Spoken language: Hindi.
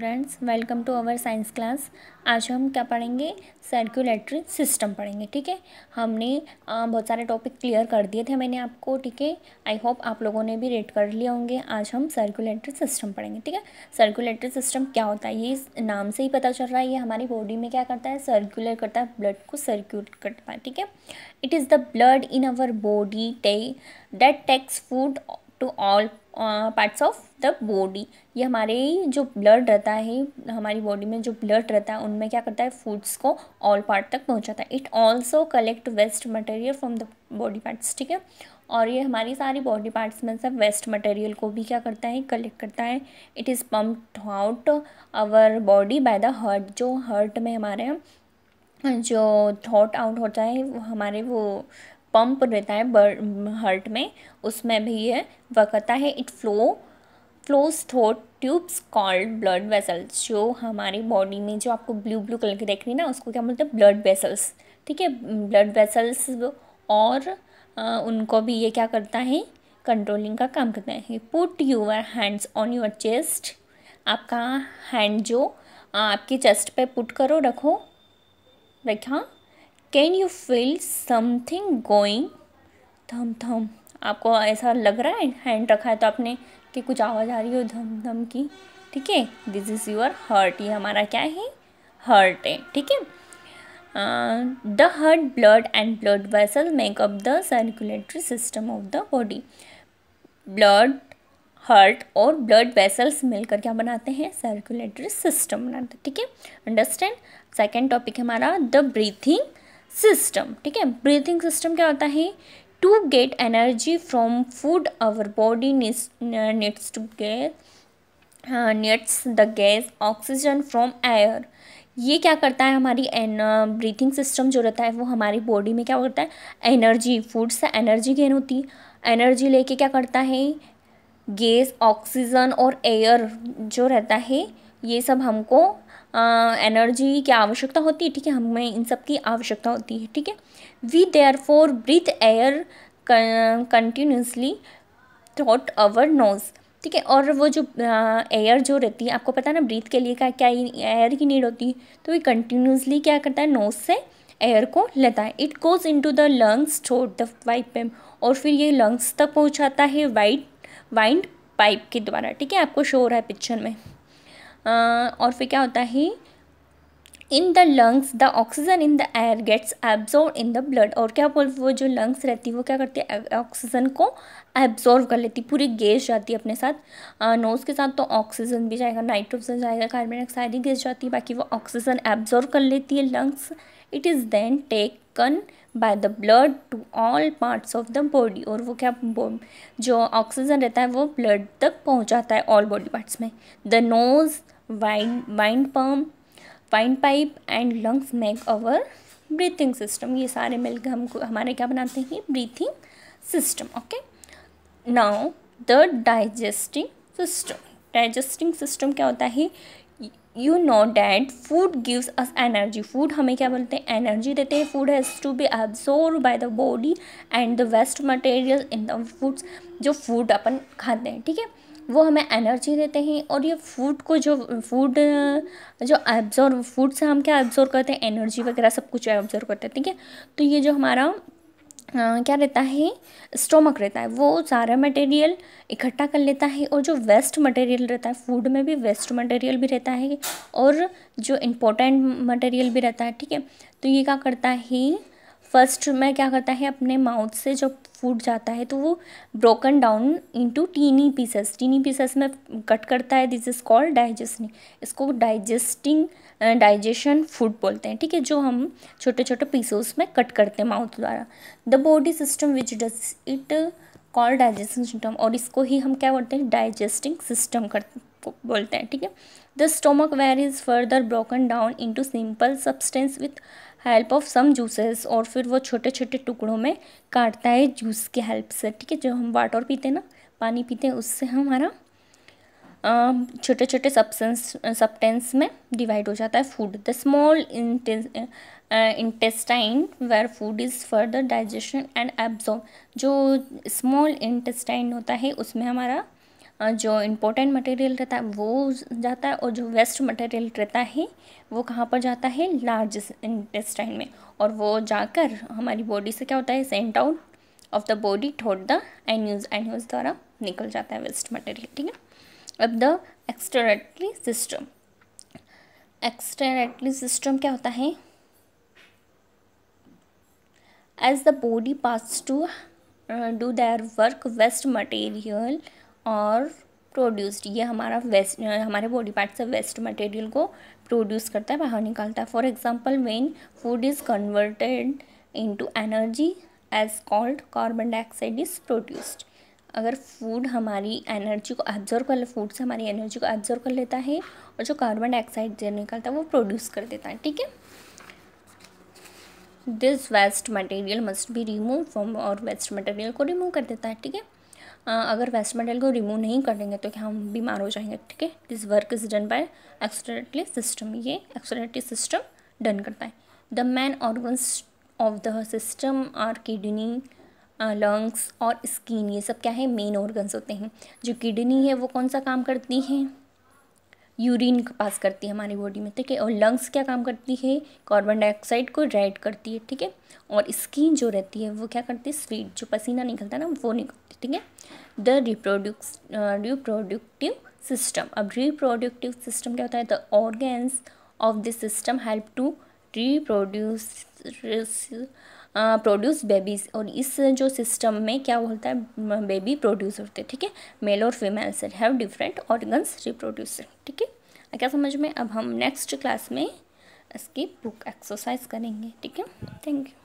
friends welcome to our science class आज हम क्या पढ़ेंगे सर्कुलेटरी सिस्टम पढ़ेंगे ठीक है हमने बहुत सारे टॉपिक क्लियर कर दिए थे मैंने आपको ठीक है आई होप आप लोगों ने भी रेड कर लिए होंगे आज हम सर्कुलेटरी सिस्टम पढ़ेंगे ठीक है सर्कुलेटरी सिस्टम क्या होता है ये इस नाम से ही पता चल रहा है ये हमारी बॉडी में क्या करता है सर्कुलर करता है ब्लड को सर्क्यूट करता है ठीक है it is the blood in our body टे that takes food to all parts of the body ये हमारे जो ब्लड रहता है हमारी बॉडी में जो ब्लड रहता है उनमें क्या करता है फूड्स को ऑल पार्ट तक पहुंचाता है it also collect waste material from the body parts ठीक है और ये हमारी सारी बॉडी पार्ट्स में से वेस्ट मटेरियल को भी क्या करता है कलेक्ट करता है it is pump out our body by the heart जो हर्ट में हमारे जो थॉट आउट होता है हमारे वो पंप रहता है हर्ट में उसमें भी ये वकता है it flow flows through tubes called blood vessels जो हमारी बॉडी में जो आपको ब्लू ब्लू कलर की देख रही है ना उसको क्या बोलते हैं ब्लड वेसल्स ठीक है ब्लड वेसल्स और आ, उनको भी ये क्या करता है कंट्रोलिंग का काम करता है put your hands on your chest आपका हैंड जो आपके चेस्ट पे पुट करो रखो रखा can you feel something going धम धम आपको ऐसा लग रहा है हैंड रखा है तो आपने कि कुछ आवाज़ आ रही हो धम धम की ठीक है दिस इज़ योर हर्ट ये हमारा क्या है हर्ट है ठीक है the heart blood and blood vessel make up the circulatory system of the body blood heart और ब्लड वेसल्स मिलकर क्या बनाते हैं सर्कुलेटरी सिस्टम बनाते हैं ठीक है अंडरस्टैंड सेकेंड टॉपिक हमारा द ब्रीथिंग सिस्टम ठीक है ब्रीथिंग सिस्टम क्या होता है to get energy from food our body needs to get needs the gas oxygen from air ये क्या करता है हमारी एन ब्रीथिंग सिस्टम जो रहता है वो हमारी बॉडी में क्या करता है एनर्जी फूड से एनर्जी गेन होती है एनर्जी लेके क्या करता है गैस ऑक्सीजन और एयर जो रहता है ये सब हमको एनर्जी की आवश्यकता होती है ठीक है हमें इन सब की आवश्यकता होती है ठीक है we there for breathe air continuously through our nose ठीक है और वो जो एयर जो रहती है आपको पता है ना ब्रीथ के लिए क्या क्या एयर की नीड होती है तो ये कंटिन्यूसली क्या करता है नोज से एयर को लेता है it goes into the lungs through the वाइप पेम और फिर ये लंग्स तक पहुँचाता है वाइट वाइंड पाइप के द्वारा ठीक है आपको शो हो रहा है पिक्चर में और फिर क्या होता है in the lungs the oxygen in the air gets absorb in the blood और क्या बोल वो जो लंग्स रहती है वो क्या करती है ऑक्सीजन को एब्जॉर्व कर लेती पूरी गैस जाती है अपने साथ नोज़ के साथ तो ऑक्सीजन भी जाएगा नाइट्रोजन जाएगा कार्बन डाइऑक्साइड ही गैस जाती है बाकी वो ऑक्सीजन एब्जॉर्व कर लेती है lungs it is then taken by the blood to all parts of the body और वो क्या जो ऑक्सीजन रहता है वो ब्लड तक पहुँचाता है ऑल बॉडी पार्ट्स में the nose wind wind pump windpipe and lungs make our breathing system ये सारे मिलकर हमको हमारे क्या बनाते हैं breathing system okay now the digesting system digesting system क्या होता है you know that food gives us energy food हमें क्या बोलते हैं एनर्जी देते हैं food has to be absorb by the body and the waste material in the foods जो फूड अपन खाते हैं ठीक है वो हमें एनर्जी देते हैं और ये फूड को जो फूड जो एब्जॉर्व फूड से हम क्या एब्जॉर्व करते हैं एनर्जी वगैरह सब कुछ एब्जॉर्व करते हैं ठीक है तो ये जो हमारा आ, क्या रहता है स्टोमक रहता है वो सारा मटेरियल इकट्ठा कर लेता है और जो वेस्ट मटेरियल रहता है फूड में भी वेस्ट मटेरियल भी रहता है और जो इम्पोर्टेंट मटेरियल भी रहता है ठीक है तो ये क्या करता है फर्स्ट में क्या करता है अपने माउथ से जब फूड जाता है तो वो broken down into tiny pieces tiny pieces में कट करता है दिस इज़ कॉल्ड डाइजेस्टिंग इसको डाइजेस्टिंग डाइजेशन फूड बोलते हैं ठीक है जो हम छोटे छोटे पीसेस में कट करते हैं माउथ द्वारा the body system which does it call digestion system और इसको ही हम क्या बोलते हैं डाइजेस्टिंग सिस्टम कर बोलते हैं ठीक है the stomach where is further broken down into simple substance with help of some juices और फिर वो छोटे छोटे टुकड़ों में काटता है जूस के हेल्प से ठीक है जो हम वाटर पीते हैं ना पानी पीते हैं उससे हमारा छोटे छोटे सब्सेंस सब्टेंस में डिवाइड हो जाता है food the small intestine where food is further digestion and absorb जो स्मॉल इंटेस्टाइन होता है उसमें हमारा जो इम्पोर्टेंट मटेरियल रहता है वो जाता है और जो वेस्ट मटेरियल रहता है वो कहाँ पर जाता है लार्ज इंटेस्टाइन में और वो जाकर हमारी बॉडी से क्या होता है sent out of the body through the anus anus द्वारा निकल जाता है वेस्ट मटेरियल ठीक है अब the excretory system excretory system क्या होता है as the body pass to do their work waste material और प्रोड्यूस्ड ये हमारा वेस्ट हमारे बॉडी पार्ट से वेस्ट मटेरियल को प्रोड्यूस करता है बाहर निकालता है for example when food is converted to energy as called carbon dioxide is produced अगर फूड हमारी एनर्जी को एब्जॉर्व कर ले फूड से हमारी एनर्जी को एब्जॉर्व कर लेता है और जो कार्बन डाइऑक्साइड जो निकलता है वो प्रोड्यूस कर देता है ठीक है this waste material must be remove from और वेस्ट मटेरियल को रिमूव कर देता है ठीक है हाँ, अगर वेस्ट मेटल को रिमूव नहीं कर देंगे तो क्या हम बीमार हो जाएंगे ठीक है this work is done by excretory system ये एक्सटरेटली सिस्टम डन करता है the main organs of the system are kidney lungs और स्किन ये सब क्या है मेन ऑर्गन्स होते हैं जो किडनी है वो कौन सा काम करती है यूरिन पास करती है हमारी बॉडी में ठीक है और लंग्स क्या काम करती है कार्बन डाइऑक्साइड को रेड करती है ठीक है और स्किन जो रहती है वो क्या करती है स्वीट जो पसीना निकलता है ना वो निकलती ठीक है द रिप्रोड्यूक्स रिप्रोडक्टिव सिस्टम अब रिप्रोडक्टिव सिस्टम क्या होता है the organs of this system help to reproduce produce babies और इस जो सिस्टम में क्या बोलता है बेबी प्रोड्यूस होते हैं ठीक है मेल और female cell have different organs reproduce ठीक है क्या समझ में अब हम नेक्स्ट क्लास में इसकी बुक एक्सरसाइज करेंगे ठीक है थैंक यू